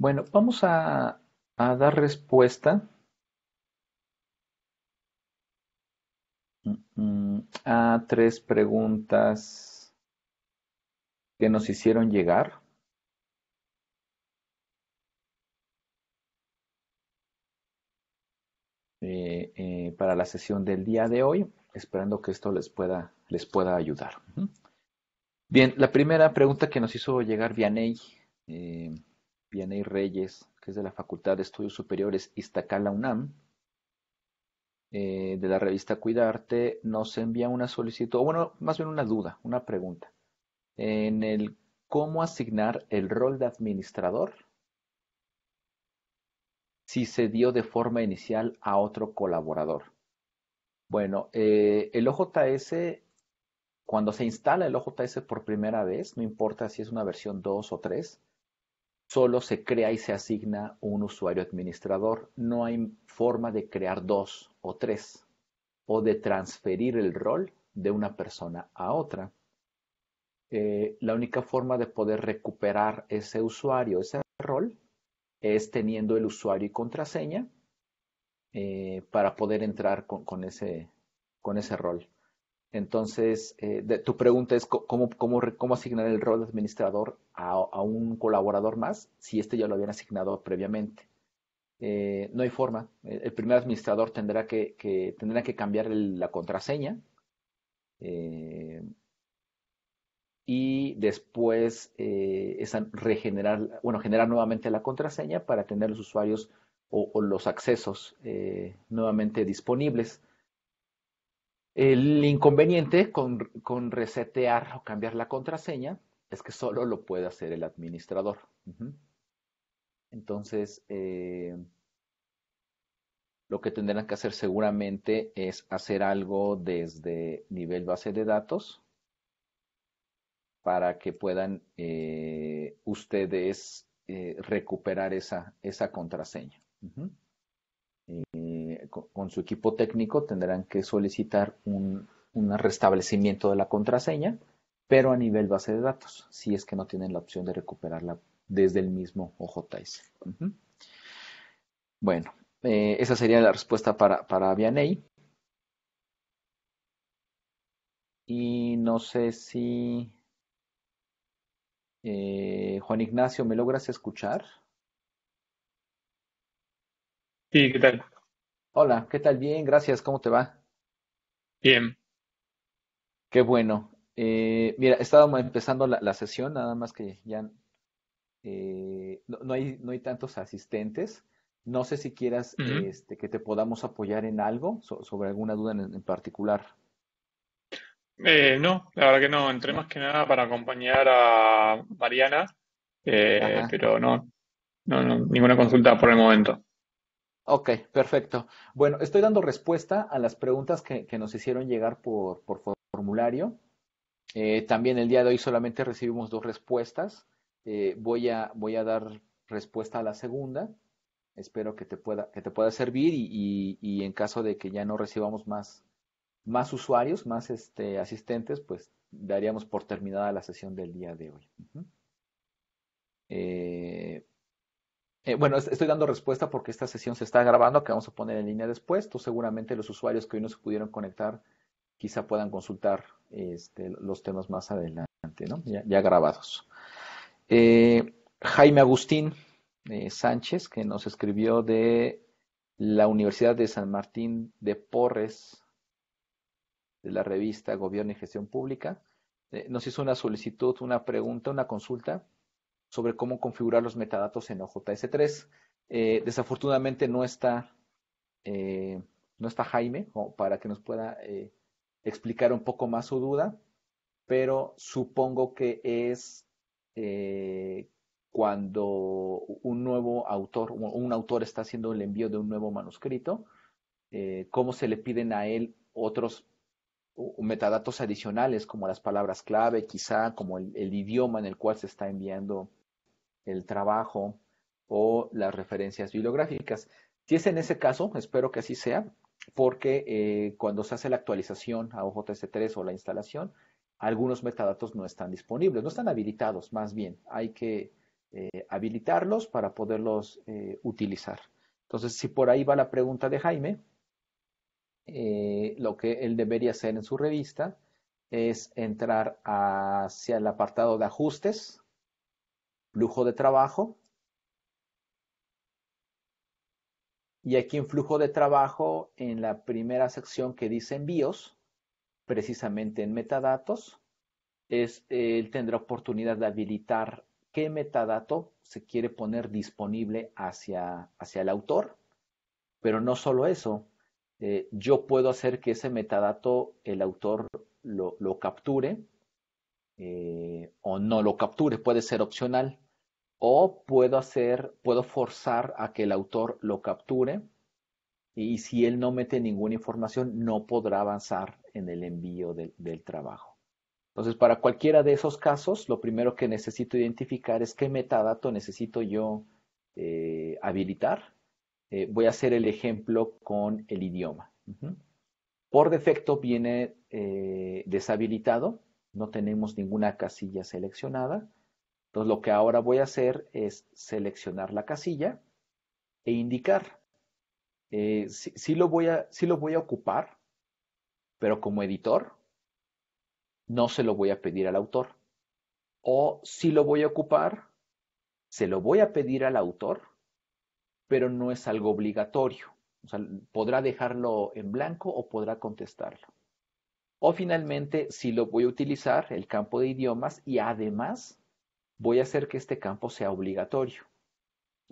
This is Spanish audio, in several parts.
Bueno, vamos a, dar respuesta mm, mm, a tres preguntas que nos hicieron llegar. Eh, eh, para la sesión del día de hoy, esperando que esto les pueda, les pueda ayudar. Bien, la primera pregunta que nos hizo llegar Vianey eh, Vianey Reyes, que es de la Facultad de Estudios Superiores Iztacala UNAM, eh, de la revista Cuidarte, nos envía una solicitud, o bueno, más bien una duda, una pregunta, en el cómo asignar el rol de administrador si se dio de forma inicial a otro colaborador. Bueno, eh, el OJS, cuando se instala el OJS por primera vez, no importa si es una versión 2 o 3, solo se crea y se asigna un usuario administrador. No hay forma de crear dos o tres o de transferir el rol de una persona a otra. Eh, la única forma de poder recuperar ese usuario, ese rol, es teniendo el usuario y contraseña eh, para poder entrar con, ese, con ese rol. Entonces, eh, tu pregunta es ¿cómo, asignar el rol de administrador a, un colaborador más si este ya lo habían asignado previamente. Eh, no hay forma. El, primer administrador tendrá que, tendrá que cambiar la contraseña eh, y después regenerar, bueno, generar nuevamente la contraseña para tener los usuarios o los accesos nuevamente disponibles. El inconveniente con, resetear o cambiar la contraseña es que solo lo puede hacer el administrador. Entonces, eh, lo que tendrán que hacer seguramente es hacer algo desde nivel base de datos para que puedan eh, ustedes eh, recuperar esa, esa contraseña con su equipo técnico tendrán que solicitar un, restablecimiento de la contraseña, pero a nivel base de datos, si es que no tienen la opción de recuperarla desde el mismo OJS. Bueno, eh, esa sería la respuesta para, para Y no sé si eh, Juan Ignacio, ¿me logras escuchar? Sí, ¿qué tal? Hola, ¿qué tal? Bien, gracias. ¿Cómo te va? Bien. Qué bueno. Eh, mira, estábamos empezando la, sesión, nada más que ya eh, no, hay, no hay tantos asistentes. No sé si quieras este, que te podamos apoyar en algo, sobre alguna duda en, particular. Eh, no, la verdad que no. Entré más que nada para acompañar a Mariana, pero no, no, ninguna consulta por el momento. Ok, perfecto. Bueno, estoy dando respuesta a las preguntas que, nos hicieron llegar por, formulario. Eh, también el día de hoy solamente recibimos dos respuestas. Eh, voy, a, voy a dar respuesta a la segunda. Espero que te pueda, que te pueda servir y, en caso de que ya no recibamos más, más usuarios, más este, asistentes, pues daríamos por terminada la sesión del día de hoy. Eh, bueno, estoy dando respuesta porque esta sesión se está grabando, que vamos a poner en línea después. seguramente los usuarios que hoy no se pudieron conectar quizá puedan consultar este, los temas más adelante, ya, grabados. Eh, Jaime Agustín eh, Sánchez, que nos escribió de la Universidad de San Martín de Porres, de la revista Gobierno y Gestión Pública, nos hizo una solicitud, una pregunta, una consulta sobre cómo configurar los metadatos en OJS3. Eh, desafortunadamente no está, eh, no está Jaime para que nos pueda eh, explicar un poco más su duda, pero supongo que es cuando un nuevo autor, un autor está haciendo el envío de un nuevo manuscrito, cómo se le piden a él otros metadatos adicionales como las palabras clave, quizá como el idioma en el cual se está enviando el trabajo o las referencias bibliográficas. Si es en ese caso, espero que así sea, porque eh, cuando se hace la actualización a OJS3 o la instalación, algunos metadatos no están disponibles, no están habilitados, más bien, hay que eh, habilitarlos para poderlos eh, utilizar. Entonces, si por ahí va la pregunta de Jaime, lo que él debería hacer en su revista es entrar hacia el apartado de ajustes, flujo de trabajo. Y aquí en flujo de trabajo, en la primera sección que dice envíos, precisamente en metadatos, es, él tendrá oportunidad de habilitar qué metadato se quiere poner disponible hacia, hacia el autor. Pero no solo eso, eh, yo puedo hacer que ese metadato el autor lo, capture eh, o no lo capture, puede ser opcional o puedo hacer, puedo forzar a que el autor lo capture y si él no mete ninguna información no podrá avanzar en el envío del trabajo. Entonces, para cualquiera de esos casos, lo primero que necesito identificar es qué metadato necesito yo eh, habilitar. Eh, voy a hacer el ejemplo con el idioma. Por defecto viene eh, deshabilitado, no tenemos ninguna casilla seleccionada lo que ahora voy a hacer es seleccionar la casilla e indicar. Eh, si lo voy a, si lo voy a ocupar, pero como editor no se lo voy a pedir al autor. O si lo voy a ocupar, se lo voy a pedir al autor, pero no es algo obligatorio. O sea, podrá dejarlo en blanco o podrá contestarlo. O finalmente, si lo voy a utilizar, el campo de idiomas, y además voy a hacer que este campo sea obligatorio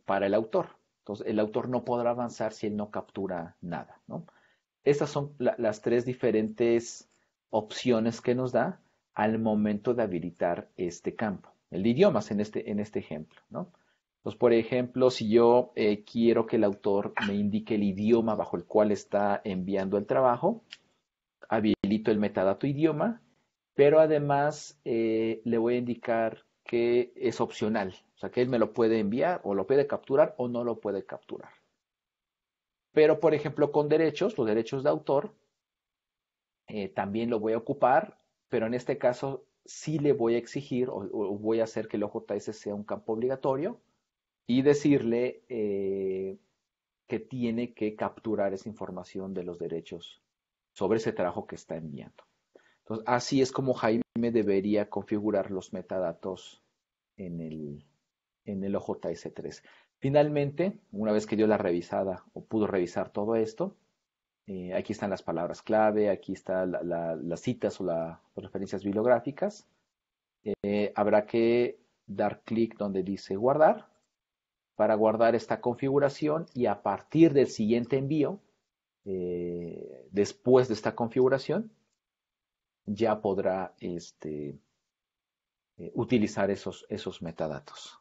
para el autor. Entonces, el autor no podrá avanzar si él no captura nada. Estas son las tres diferentes opciones que nos da al momento de habilitar este campo, el de idiomas en este, en este ejemplo. Entonces, por ejemplo, si yo eh, quiero que el autor me indique el idioma bajo el cual está enviando el trabajo, habilito el metadato idioma, pero además eh, le voy a indicar que es opcional, o sea, que él me lo puede enviar o lo puede capturar o no lo puede capturar. Pero, por ejemplo, con derechos, los derechos de autor, eh, también lo voy a ocupar, pero en este caso sí le voy a exigir o, voy a hacer que el OJS sea un campo obligatorio y decirle eh, que tiene que capturar esa información de los derechos sobre ese trabajo que está enviando así es como Jaime debería configurar los metadatos en el, en el OJS3. Finalmente, una vez que dio la revisada o pudo revisar todo esto, eh, aquí están las palabras clave, aquí están la, las citas o las referencias bibliográficas. Eh, habrá que dar clic donde dice guardar para guardar esta configuración y a partir del siguiente envío, eh, después de esta configuración, ya podrá este, eh, utilizar esos, esos metadatos.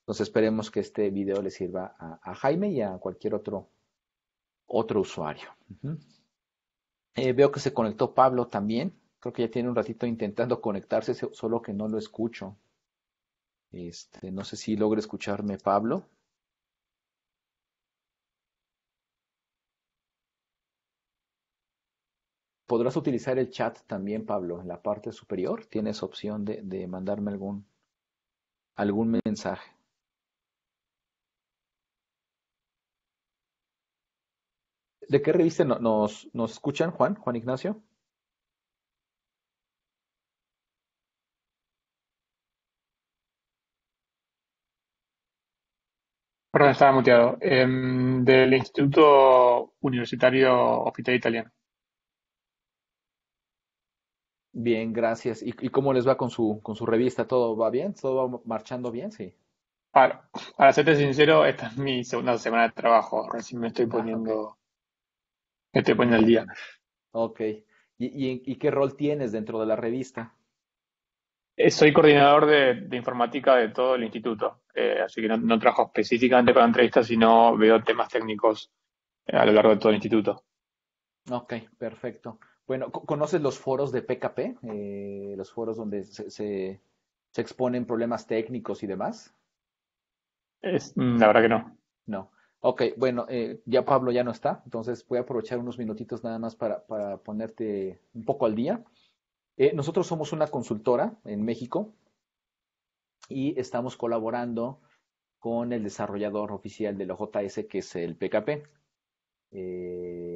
Entonces esperemos que este video le sirva a, Jaime y a cualquier otro, otro usuario. Eh, veo que se conectó Pablo también. Creo que ya tiene un ratito intentando conectarse, solo que no lo escucho. Este, no sé si logra escucharme, Pablo. Podrás utilizar el chat también, Pablo. En la parte superior tienes opción de, mandarme algún, algún mensaje. ¿De qué revista nos, escuchan, Juan, Juan Ignacio? Perdón, estaba muteado. Em, del Instituto Universitario Hospital Italiano. Bien, gracias. ¿Y, cómo les va con su, con su revista? ¿Todo va bien? ¿Todo va marchando bien? Sí. Para, serte sincero, esta es mi segunda semana de trabajo. Recién me estoy ah, poniendo, me poniendo al día. Ok. ¿Y, qué rol tienes dentro de la revista? Eh, soy coordinador de, informática de todo el instituto, eh, así que no, trabajo específicamente para entrevistas, sino veo temas técnicos eh, a lo largo de todo el instituto. Ok, perfecto. Bueno, ¿conoces los foros de PKP? Eh, los foros donde se, exponen problemas técnicos y demás. Es, mm, la verdad que no. No. Ok, bueno, eh, ya Pablo ya no está, entonces voy a aprovechar unos minutitos nada más para, ponerte un poco al día. Eh, nosotros somos una consultora en México y estamos colaborando con el desarrollador oficial del OJS, que es el PKP. Eh,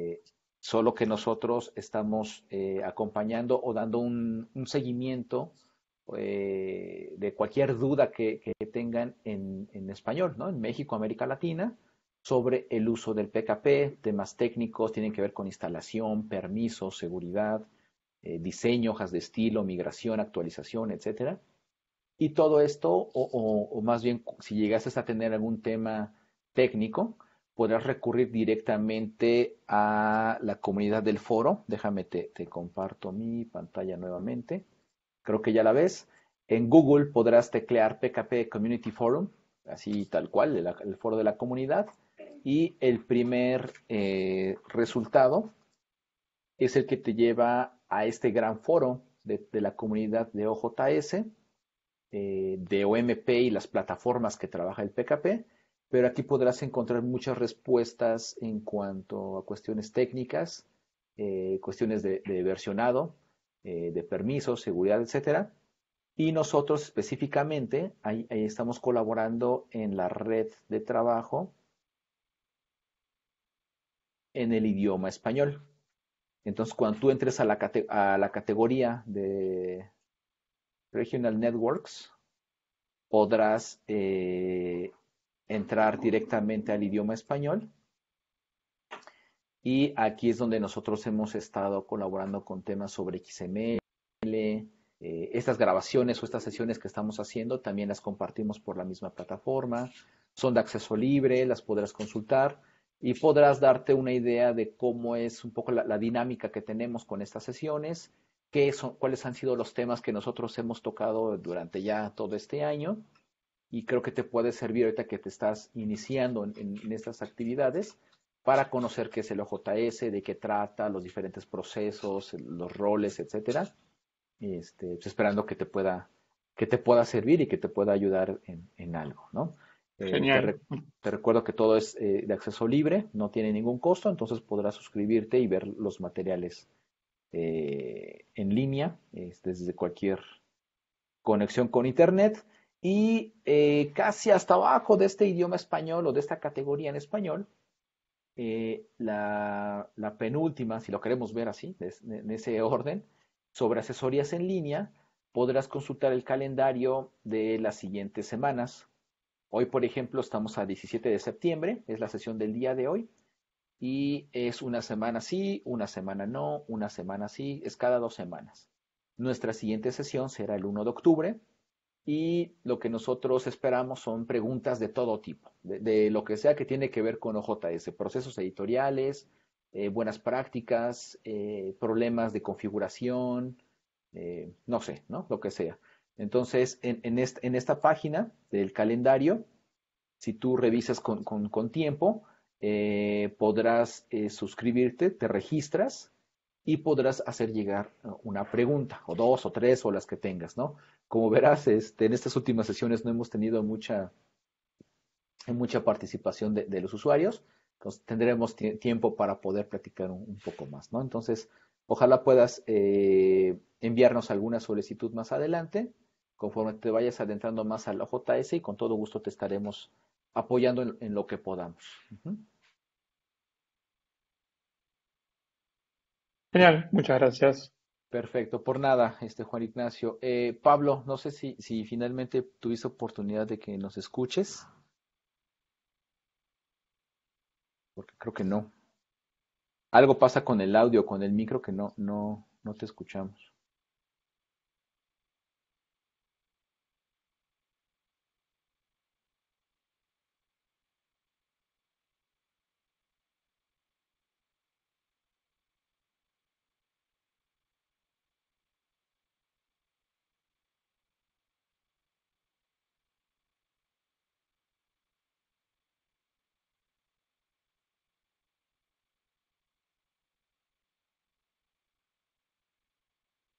solo que nosotros estamos eh, acompañando o dando un, seguimiento eh, de cualquier duda que, tengan en, español, ¿no? En México, América Latina, sobre el uso del PKP, temas técnicos, tienen que ver con instalación, permiso, seguridad, eh, diseño, hojas de estilo, migración, actualización, etcétera. Y todo esto, o, más bien, si llegases a tener algún tema técnico, podrás recurrir directamente a la comunidad del foro. Déjame, te, comparto mi pantalla nuevamente. Creo que ya la ves. En Google podrás teclear PKP Community Forum, así tal cual, el, foro de la comunidad. Y el primer eh, resultado es el que te lleva a este gran foro de, la comunidad de OJS, eh, de OMP y las plataformas que trabaja el PKP pero aquí podrás encontrar muchas respuestas en cuanto a cuestiones técnicas, eh, cuestiones de, versionado, eh, de permiso, seguridad, etc. Y nosotros específicamente ahí, estamos colaborando en la red de trabajo en el idioma español. Entonces, cuando tú entres a la, categoría de Regional Networks, podrás eh, entrar directamente al idioma español. Y aquí es donde nosotros hemos estado colaborando con temas sobre XML. Eh, estas grabaciones o estas sesiones que estamos haciendo también las compartimos por la misma plataforma. Son de acceso libre, las podrás consultar y podrás darte una idea de cómo es un poco la, la dinámica que tenemos con estas sesiones, qué son, cuáles han sido los temas que nosotros hemos tocado durante ya todo este año y creo que te puede servir ahorita que te estás iniciando en, estas actividades para conocer qué es el OJS, de qué trata, los diferentes procesos, los roles, etcétera. Este, pues, esperando que te pueda que te pueda servir y que te pueda ayudar en, algo, ¿no? Eh, Genial. te, recuerdo que todo es eh, de acceso libre, no tiene ningún costo, entonces podrás suscribirte y ver los materiales eh, en línea desde cualquier conexión con internet. Y eh, casi hasta abajo de este idioma español o de esta categoría en español, eh, la, la, penúltima, si lo queremos ver así, en ese orden, sobre asesorías en línea, podrás consultar el calendario de las siguientes semanas. Hoy, por ejemplo, estamos a 17 de septiembre, es la sesión del día de hoy, y es una semana sí, una semana no, una semana sí, es cada dos semanas. Nuestra siguiente sesión será el 1 de octubre, y lo que nosotros esperamos son preguntas de todo tipo, de, lo que sea que tiene que ver con OJS, procesos editoriales, eh, buenas prácticas, eh, problemas de configuración, eh, no sé, ¿no? Lo que sea. Entonces, en, esta página del calendario, si tú revisas con, con tiempo, podrás suscribirte, te registras y podrás hacer llegar eh, una pregunta, o dos, o tres, o las que tengas, ¿no? Como verás, este, en estas últimas sesiones no hemos tenido mucha, mucha participación de, los usuarios, entonces tendremos tiempo para poder platicar un, poco más, ¿no? Entonces, ojalá puedas eh, enviarnos alguna solicitud más adelante, conforme te vayas adentrando más al la JS y con todo gusto te estaremos apoyando en, lo que podamos. Genial, muchas gracias. Perfecto, por nada, este Juan Ignacio. Eh, Pablo, no sé si, finalmente tuviste oportunidad de que nos escuches. Porque creo que no. Algo pasa con el audio, con el micro que no, no, no te escuchamos.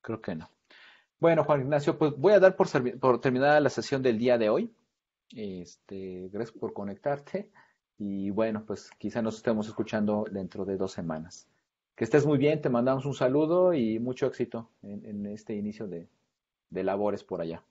Creo que no. Bueno, Juan Ignacio, pues voy a dar por, terminada la sesión del día de hoy. Este, gracias por conectarte. Y bueno, pues quizá nos estemos escuchando dentro de dos semanas. Que estés muy bien, te mandamos un saludo y mucho éxito en, este inicio de labores por allá.